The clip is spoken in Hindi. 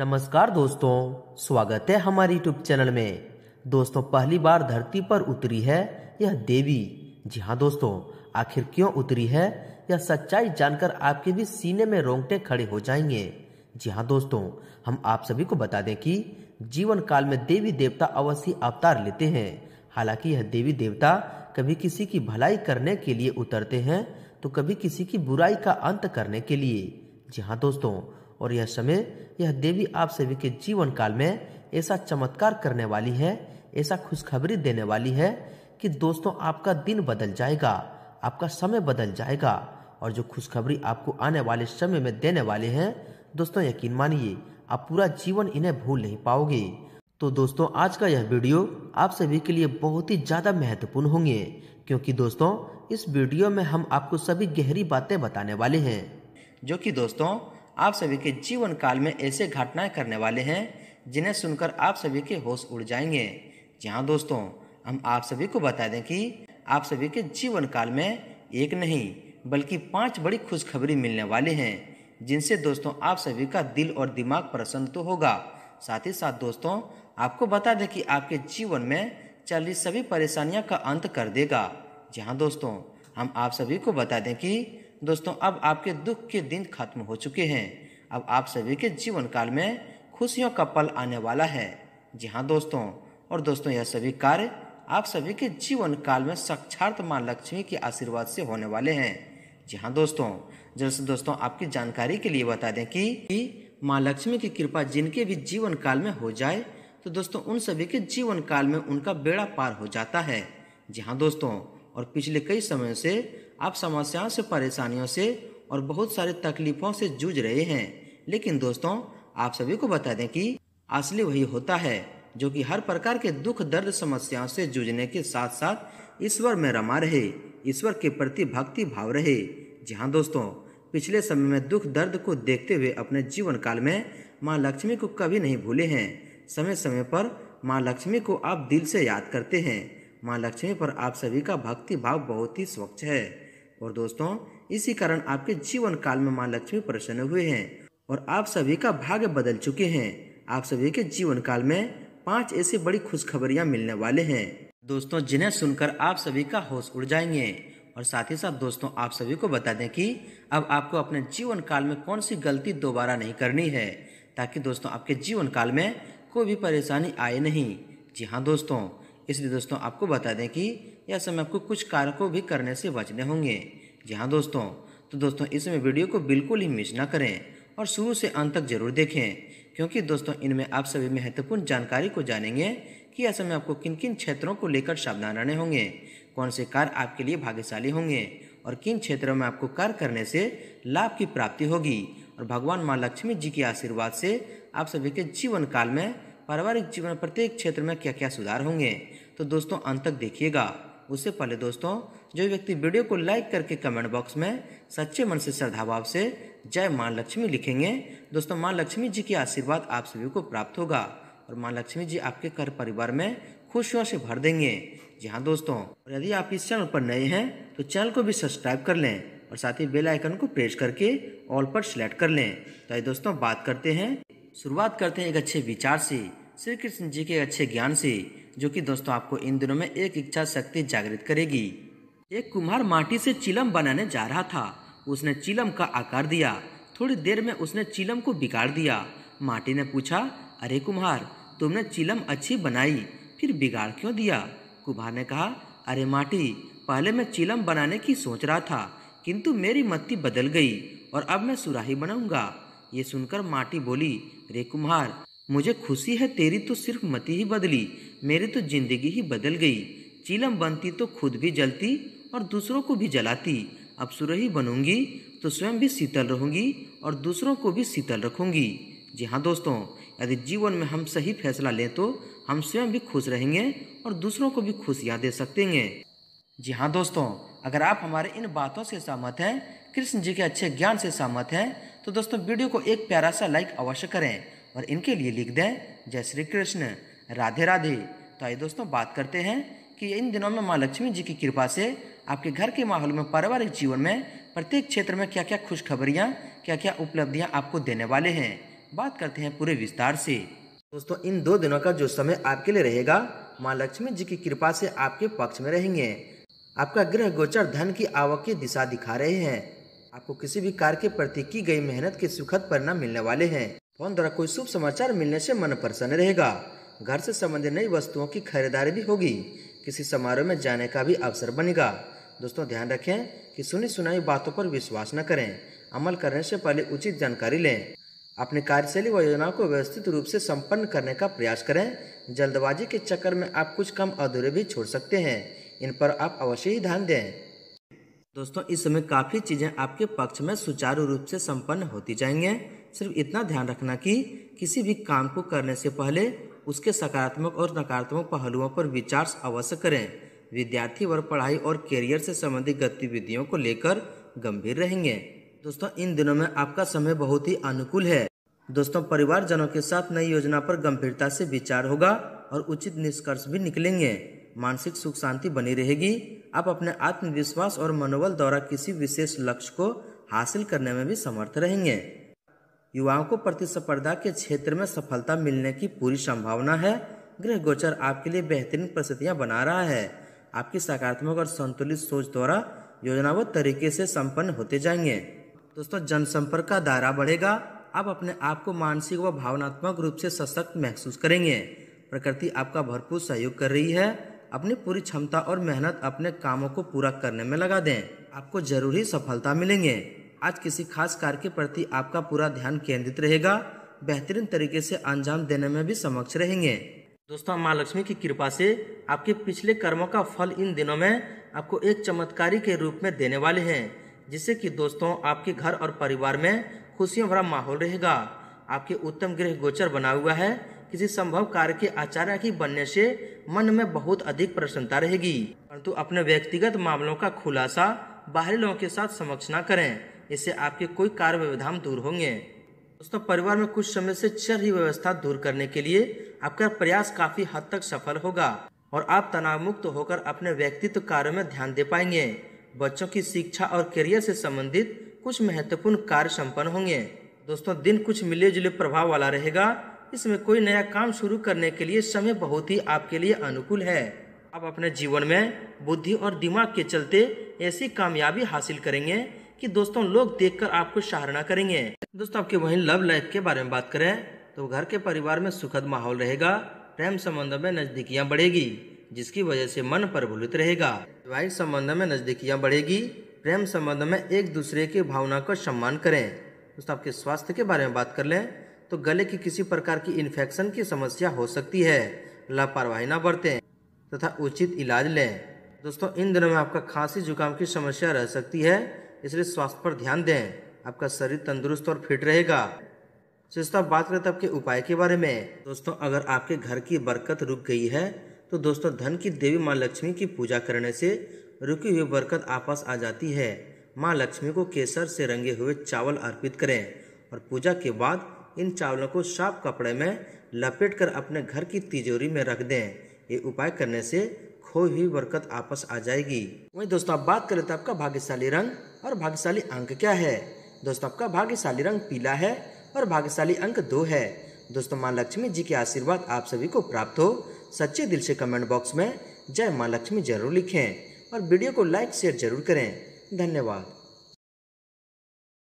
नमस्कार दोस्तों स्वागत है हमारे यूट्यूब चैनल में दोस्तों पहली बार धरती पर उतरी है यह देवी जी हाँ दोस्तों आखिर क्यों उतरी है यह सच्चाई जानकर आपके भी सीने में रोंगटे खड़े हो जाएंगे जी हाँ दोस्तों हम आप सभी को बता दें कि जीवन काल में देवी देवता अवश्य अवतार लेते हैं हालांकि यह देवी देवता कभी किसी की भलाई करने के लिए उतरते हैं तो कभी किसी की बुराई का अंत करने के लिए जी हाँ दोस्तों और यह समय यह देवी आप सभी के जीवन काल में ऐसा चमत्कार करने वाली है ऐसा खुशखबरी देने वाली है कि दोस्तों आपका दिन बदल जाएगा आपका समय बदल जाएगा और जो खुशखबरी आपको आने वाले समय में देने वाले हैं दोस्तों यकीन मानिए आप पूरा जीवन इन्हें भूल नहीं पाओगे तो दोस्तों आज का यह वीडियो आप सभी के लिए बहुत ही ज़्यादा महत्वपूर्ण होंगे क्योंकि दोस्तों इस वीडियो में हम आपको सभी गहरी बातें बताने वाले हैं जो कि दोस्तों आप सभी के जीवन काल में ऐसे घटनाएं करने वाले हैं जिन्हें सुनकर आप सभी के होश उड़ जाएंगे जी हाँ दोस्तों हम आप सभी को बता दें कि आप सभी के जीवन काल में एक नहीं बल्कि पांच बड़ी खुशखबरी मिलने वाली हैं जिनसे दोस्तों आप सभी का दिल और दिमाग प्रसन्न तो होगा साथ ही साथ दोस्तों आपको बता दें कि आपके जीवन में चल रही सभी परेशानियां का अंत कर देगा जी हाँ दोस्तों हम आप सभी को बता दें कि दोस्तों अब आपके दुख के दिन खत्म हो चुके हैं अब आप सभी के जीवन काल में खुशियों का पल आने वाला है जी हाँ दोस्तों और दोस्तों यह सभी कार्य आप सभी के जीवन काल में साक्षात माँ लक्ष्मी के आशीर्वाद से होने वाले हैं जी हाँ दोस्तों जैसे दोस्तों आपकी जानकारी के लिए बता दें कि माँ लक्ष्मी की कृपा जिनके भी जीवन काल में हो जाए तो दोस्तों उन सभी के जीवन काल में उनका बेड़ा पार हो जाता है जी हाँ दोस्तों और पिछले कई समय से आप समस्याओं से परेशानियों से और बहुत सारे तकलीफ़ों से जूझ रहे हैं लेकिन दोस्तों आप सभी को बता दें कि असली वही होता है जो कि हर प्रकार के दुख दर्द समस्याओं से जूझने के साथ साथ ईश्वर में रमा रहे ईश्वर के प्रति भक्ति भाव रहे जी हाँ दोस्तों पिछले समय में दुख दर्द को देखते हुए अपने जीवन काल में माँ लक्ष्मी को कभी नहीं भूले हैं समय समय पर माँ लक्ष्मी को आप दिल से याद करते हैं माँ लक्ष्मी पर आप सभी का भक्ति भाव बहुत ही स्वच्छ है और दोस्तों इसी कारण आपके जीवन काल में माँ लक्ष्मी प्रसन्न हुए हैं और आप सभी का भाग्य बदल चुके हैं आप सभी के जीवन काल में पांच ऐसी बड़ी खुशखबरियां मिलने वाले हैं दोस्तों जिन्हें सुनकर आप सभी का होश उड़ जाएंगे और साथ ही साथ दोस्तों आप सभी को बता दें कि अब आपको अपने जीवन काल में कौन सी गलती दोबारा नहीं करनी है ताकि दोस्तों आपके जीवन काल में कोई भी परेशानी आए नहीं जी हाँ दोस्तों इसलिए दोस्तों आपको बता दें कि या समय आपको कुछ कार्य को भी करने से बचने होंगे जी हाँ दोस्तों तो दोस्तों इसमें वीडियो को बिल्कुल ही मिस ना करें और शुरू से अंत तक जरूर देखें क्योंकि दोस्तों इनमें आप सभी महत्वपूर्ण जानकारी को जानेंगे कि ऐसे में आपको किन किन क्षेत्रों को लेकर सावधान रहने होंगे कौन से कार्य आपके लिए भाग्यशाली होंगे और किन क्षेत्रों में आपको कार्य करने से लाभ की प्राप्ति होगी और भगवान माँ लक्ष्मी जी के आशीर्वाद से आप सभी के जीवन काल में पारिवारिक जीवन प्रत्येक क्षेत्र में क्या क्या सुधार होंगे तो दोस्तों अंत तक देखिएगा उससे पहले दोस्तों जो व्यक्ति वीडियो को लाइक करके कमेंट बॉक्स में सच्चे मन से भाव से जय माँ लक्ष्मी लिखेंगे दोस्तों माँ लक्ष्मी जी की आशीर्वाद आप सभी को प्राप्त होगा और माँ लक्ष्मी जी आपके घर परिवार में खुशियों से भर देंगे जी हाँ दोस्तों और यदि आप इस चैनल पर नए हैं तो चैनल को भी सब्सक्राइब कर लें और साथ ही बेल आइकन को प्रेस करके ऑल पर सिलेक्ट कर लें तो आइए दोस्तों बात करते हैं शुरुआत करते हैं एक अच्छे विचार से श्री कृष्ण जी के अच्छे ज्ञान से जो कि दोस्तों आपको इन दिनों में एक इच्छा शक्ति जागृत करेगी एक कुम्हार माटी से चिलम बनाने जा रहा था उसने चिलम का आकार दिया थोड़ी देर में उसने चिलम को बिगाड़ दिया माटी ने पूछा अरे कुम्हार तुमने चिलम अच्छी बनाई फिर बिगाड़ क्यों दिया कुम्हार ने कहा अरे माटी पहले मैं चिलम बनाने की सोच रहा था किंतु मेरी मत्ती बदल गई और अब मैं सुराही बनाऊंगा ये सुनकर माटी बोली रे कुम्हार मुझे खुशी है तेरी तो सिर्फ मति ही बदली मेरी तो जिंदगी ही बदल गई चीलम बनती तो खुद भी जलती और दूसरों को भी जलाती अब सुरही बनूंगी तो स्वयं भी शीतल रहूंगी और दूसरों को भी शीतल रखूंगी जी हाँ दोस्तों यदि जीवन में हम सही फैसला लें तो हम स्वयं भी खुश रहेंगे और दूसरों को भी खुशियाँ दे सकते हैं जी हाँ दोस्तों अगर आप हमारे इन बातों से सहमत हैं कृष्ण जी के अच्छे ज्ञान से सहमत हैं तो दोस्तों वीडियो को एक प्यारा सा लाइक अवश्य करें और इनके लिए लिख दें जय श्री कृष्ण राधे राधे तो आइए दोस्तों बात करते हैं कि इन दिनों में माँ लक्ष्मी जी की कृपा से आपके घर के माहौल में पारिवारिक जीवन में प्रत्येक क्षेत्र में क्या क्या खुशखबरियाँ क्या क्या उपलब्धियाँ आपको देने वाले हैं बात करते हैं पूरे विस्तार से दोस्तों इन दो दिनों का जो समय आपके लिए रहेगा माँ लक्ष्मी जी की कृपा से आपके पक्ष में रहेंगे आपका ग्रह गोचर धन की आवक की दिशा दिखा रहे हैं आपको किसी भी कार्य के प्रति की गई मेहनत के सुखद परिणाम मिलने वाले हैं फोन द्वारा कोई शुभ समाचार मिलने से मन प्रसन्न रहेगा घर से संबंधित नई वस्तुओं की खरीदारी भी होगी किसी समारोह में जाने का भी अवसर बनेगा दोस्तों ध्यान रखें कि सुनी सुनाई बातों पर विश्वास न करें अमल करने से पहले उचित जानकारी लें अपनी कार्यशैली व योजनाओं को व्यवस्थित रूप से संपन्न करने का प्रयास करें जल्दबाजी के चक्कर में आप कुछ कम अधूरे भी छोड़ सकते हैं इन पर आप अवश्य ही ध्यान दें दोस्तों इस समय काफ़ी चीज़ें आपके पक्ष में सुचारू रूप से संपन्न होती जाएंगे सिर्फ इतना ध्यान रखना कि किसी भी काम को करने से पहले उसके सकारात्मक और नकारात्मक पहलुओं पर विचार अवश्य करें विद्यार्थी वर्ग पढ़ाई और करियर से संबंधित गतिविधियों को लेकर गंभीर रहेंगे दोस्तों इन दिनों में आपका समय बहुत ही अनुकूल है दोस्तों परिवारजनों के साथ नई योजना पर गंभीरता से विचार होगा और उचित निष्कर्ष भी निकलेंगे मानसिक सुख शांति बनी रहेगी आप अपने आत्मविश्वास और मनोबल द्वारा किसी विशेष लक्ष्य को हासिल करने में भी समर्थ रहेंगे युवाओं को प्रतिस्पर्धा के क्षेत्र में सफलता मिलने की पूरी संभावना है गृह गोचर आपके लिए बेहतरीन परिस्थितियाँ बना रहा है आपकी सकारात्मक और संतुलित सोच द्वारा योजनाबद्ध तरीके से संपन्न होते जाएंगे दोस्तों जनसंपर्क का दायरा बढ़ेगा आप अपने आप को मानसिक व भावनात्मक रूप से सशक्त महसूस करेंगे प्रकृति आपका भरपूर सहयोग कर रही है अपनी पूरी क्षमता और मेहनत अपने कामों को पूरा करने में लगा दें आपको जरूरी सफलता मिलेंगे आज किसी खास कार्य के प्रति आपका पूरा ध्यान केंद्रित रहेगा बेहतरीन तरीके से अंजाम देने में भी समक्ष रहेंगे दोस्तों माँ लक्ष्मी की कृपा से आपके पिछले कर्मों का फल इन दिनों में आपको एक चमत्कारी के रूप में देने वाले हैं जिससे कि दोस्तों आपके घर और परिवार में खुशियों भरा माहौल रहेगा आपके उत्तम गृह गोचर बना हुआ है किसी संभव कार्य के आचार्य की बनने से मन में बहुत अधिक प्रसन्नता रहेगी परंतु अपने व्यक्तिगत मामलों का खुलासा बाहरी लोगों के साथ समक्ष न करें इससे आपके कोई कार्य व्यवधान दूर होंगे दोस्तों परिवार में कुछ समय से चल रही व्यवस्था दूर करने के लिए आपका प्रयास काफी हद तक सफल होगा और आप तनाव मुक्त होकर अपने व्यक्तित्व कार्य में ध्यान दे पाएंगे बच्चों की शिक्षा और करियर से संबंधित कुछ महत्वपूर्ण कार्य संपन्न होंगे दोस्तों दिन कुछ मिले जुले प्रभाव वाला रहेगा इसमें कोई नया काम शुरू करने के लिए समय बहुत ही आपके लिए अनुकूल है आप अपने जीवन में बुद्धि और दिमाग के चलते ऐसी कामयाबी हासिल करेंगे कि दोस्तों लोग देखकर आपको सराहना करेंगे दोस्तों आपके वहीं लव लाइफ के बारे में बात करें तो घर के परिवार में सुखद माहौल रहेगा प्रेम संबंध में नजदीकियाँ बढ़ेगी जिसकी वजह से मन प्रफुल्लित रहेगा वैवाहिक संबंध में नजदीकियाँ बढ़ेगी प्रेम संबंध में एक दूसरे की भावना का सम्मान करें दोस्तों आपके स्वास्थ्य के बारे में बात कर लें तो गले की किसी प्रकार की इन्फेक्शन की समस्या हो सकती है लापरवाही ना बरतें तथा उचित इलाज लें दोस्तों इन दिनों में आपका खांसी जुकाम की समस्या रह सकती है इसलिए स्वास्थ्य पर ध्यान दें आपका शरीर तंदुरुस्त और फिट रहेगा दोस्तों बात करें तो आपके उपाय के बारे में दोस्तों अगर आपके घर की बरकत रुक गई है तो दोस्तों धन की देवी माँ लक्ष्मी की पूजा करने से रुकी हुई बरकत आपस आ जाती है माँ लक्ष्मी को केसर से रंगे हुए चावल अर्पित करें और पूजा के बाद इन चावलों को साफ कपड़े में लपेट कर अपने घर की तिजोरी में रख दें ये उपाय करने से खोई हुई बरकत आपस आ जाएगी वही दोस्तों आप बात करें तो आपका भाग्यशाली रंग और भाग्यशाली अंक क्या है दोस्तों आपका भाग्यशाली रंग पीला है और भाग्यशाली अंक दो है दोस्तों माँ लक्ष्मी जी के आशीर्वाद आप सभी को प्राप्त हो सच्चे दिल से कमेंट बॉक्स में जय माँ लक्ष्मी जरूर लिखें और वीडियो को लाइक शेयर जरूर करें धन्यवाद